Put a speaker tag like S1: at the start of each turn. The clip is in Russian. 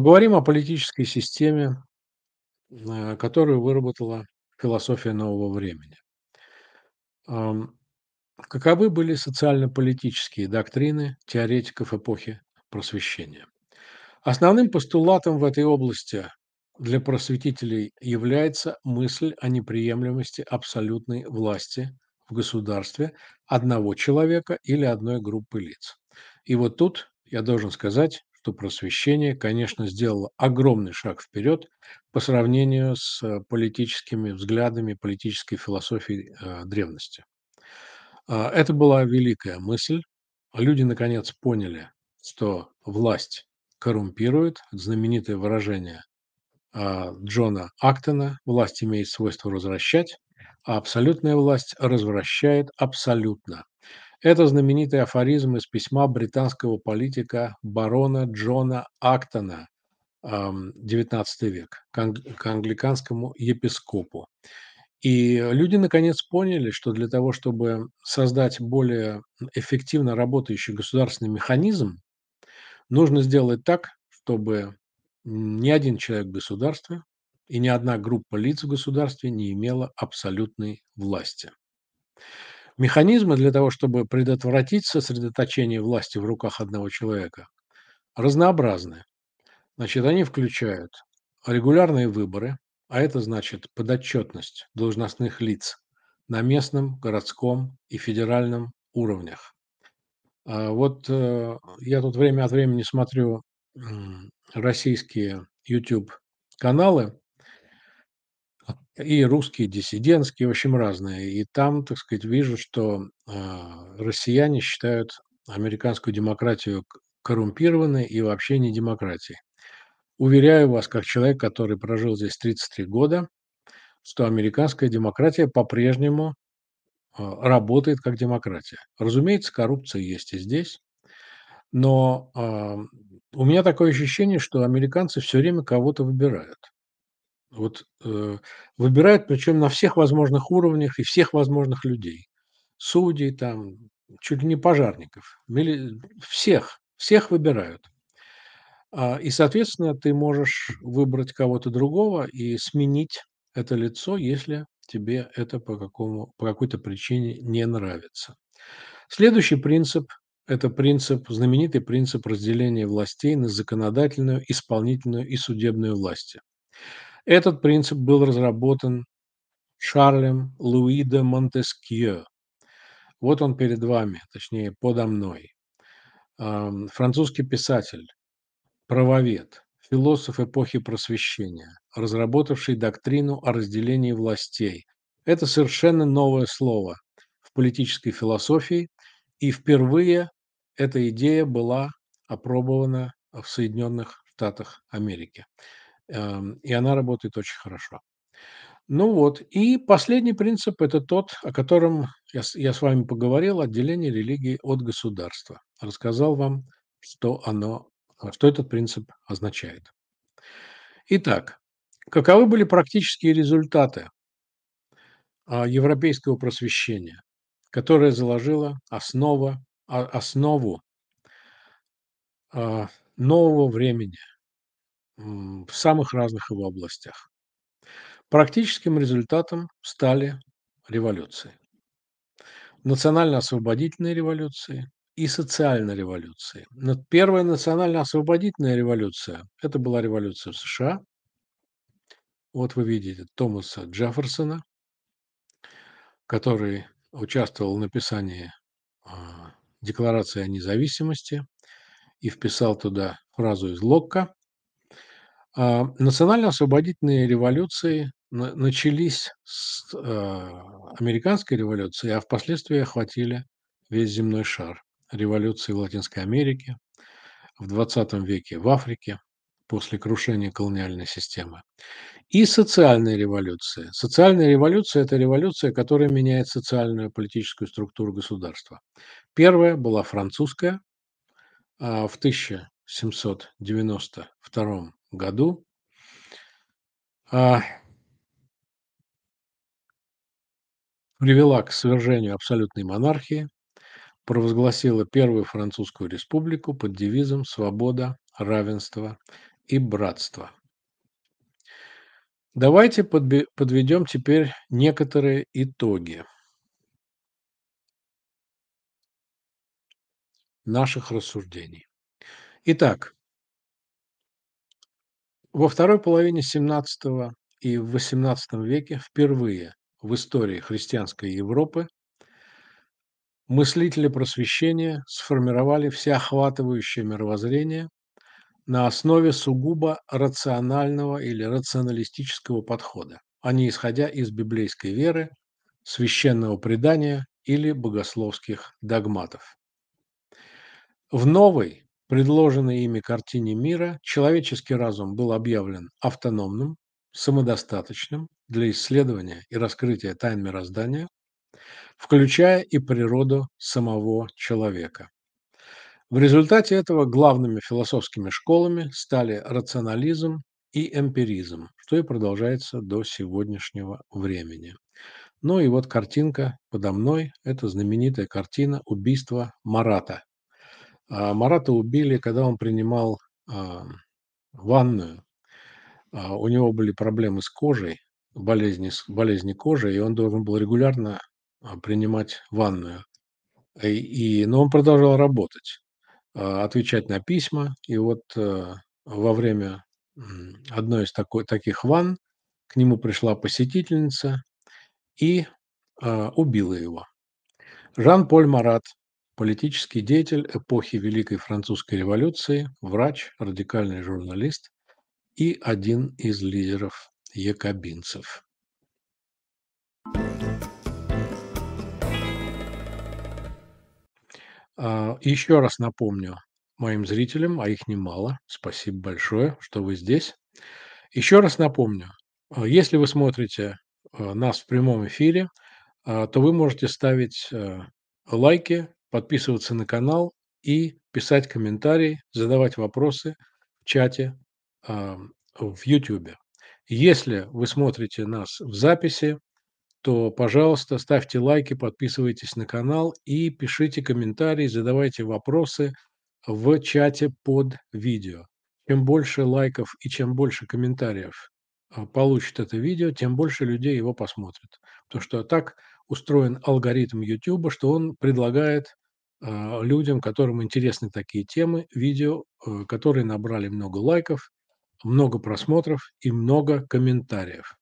S1: Поговорим о политической системе, э, которую выработала философия нового времени. Каковы были социально-политические доктрины теоретиков эпохи просвещения? Основным постулатом в этой области для просветителей является мысль о неприемлемости абсолютной власти в государстве одного человека или одной группы лиц. И вот тут я должен сказать, что просвещение, конечно, сделало огромный шаг вперед по сравнению с э, политическими взглядами, политической философией э, древности. А, это была великая мысль. Люди, наконец, поняли, что власть коррумпирует. Знаменитое выражение а, Джона Актона «Власть имеет свойство развращать, а абсолютная власть развращает абсолютно». Это знаменитый афоризм из письма британского политика барона Джона Актона, XIX век, к англиканскому епископу. И люди наконец поняли, что для того, чтобы создать более эффективно работающий государственный механизм, нужно сделать так, чтобы ни один человек в государстве и ни одна группа лиц в государстве не имела абсолютной власти. Механизмы для того, чтобы предотвратить сосредоточение власти в руках одного человека, разнообразны. Значит, они включают регулярные выборы, а это значит подотчетность должностных лиц на местном, городском и федеральном уровнях. А вот э, я тут время от времени смотрю российские YouTube-каналы, и русские диссидентские, в общем, разные. И там, так сказать, вижу, что а, россияне считают американскую демократию коррумпированной и вообще не демократией. Уверяю вас, как человек, который прожил здесь 33 года, что американская демократия по-прежнему а, работает как демократия. Разумеется, коррупция есть и здесь, но а, у меня такое ощущение, что американцы все время кого-то выбирают. Вот э, выбирают, причем на всех возможных уровнях и всех возможных людей. Судей, там, чуть ли не пожарников. Мили... Всех, всех выбирают. А, и, соответственно, ты можешь выбрать кого-то другого и сменить это лицо, если тебе это по, какому, по какой-то причине не нравится. Следующий принцип – это принцип, знаменитый принцип разделения властей на законодательную, исполнительную и судебную власти. Этот принцип был разработан Шарлем Луи де Монтескье. Вот он перед вами, точнее, подо мной. Французский писатель, правовед, философ эпохи просвещения, разработавший доктрину о разделении властей. Это совершенно новое слово в политической философии, и впервые эта идея была опробована в Соединенных Штатах Америки. Эм, и она работает очень хорошо. Ну вот, и последний принцип – это тот, о котором я, я с вами поговорил, отделение религии от государства. Рассказал вам, что, оно, что этот принцип означает. Итак, каковы были практические результаты а, европейского просвещения, которое заложило основа, а, основу а, нового времени – в самых разных его областях. Практическим результатом стали революции. Национально-освободительные революции и социальные революции. Но первая национально-освободительная революция – это была революция в США. Вот вы видите Томаса Джефферсона, который участвовал в написании а, Декларации о независимости и вписал туда фразу из Локка а, национально-освободительные революции начались с а, американской революции, а впоследствии охватили весь земной шар. Революции в Латинской Америке, в 20 веке в Африке после крушения колониальной системы. И социальные революции. Социальная революция – это революция, которая меняет социальную политическую структуру государства. Первая была французская а, в 1792 году. А, привела к свержению абсолютной монархии, провозгласила Первую Французскую Республику под девизом «Свобода, равенство и братство». Давайте подведем теперь некоторые итоги наших рассуждений. Итак, во второй половине XVII и XVIII веке впервые в истории христианской Европы мыслители просвещения сформировали всеохватывающее мировоззрение на основе сугубо рационального или рационалистического подхода, а не исходя из библейской веры, священного предания или богословских догматов. В новой предложенной ими картине мира человеческий разум был объявлен автономным, самодостаточным для исследования и раскрытия тайн мироздания, включая и природу самого человека. В результате этого главными философскими школами стали рационализм и эмпиризм, что и продолжается до сегодняшнего времени. Ну и вот картинка подо мной – это знаменитая картина убийства Марата а, Марата убили, когда он принимал а, ванную. А, у него были проблемы с кожей, болезни, болезни кожи, и он должен был регулярно принимать ванную. И, и, но он продолжал работать, отвечать на письма. И вот э, во время одной из такой, таких ванн к нему пришла посетительница и убила его. Жан-Поль Марат политический деятель эпохи Великой Французской революции, врач, радикальный журналист и один из лидеров якобинцев. А, еще раз напомню моим зрителям, а их немало, спасибо большое, что вы здесь. Еще раз напомню, а, если вы смотрите а, нас в прямом эфире, то вы можете ставить э, лайки, подписываться на канал и писать комментарии, задавать вопросы в чате а, в YouTube. Если вы смотрите нас в записи, то, пожалуйста, ставьте лайки, подписывайтесь на канал и пишите комментарии, задавайте вопросы в чате под видео. Чем больше лайков и чем больше комментариев а, получит это видео, тем больше людей его посмотрит. Потому что так устроен алгоритм YouTube, что он предлагает а, людям, которым интересны такие темы, видео, э, которые набрали много лайков, много просмотров и много комментариев.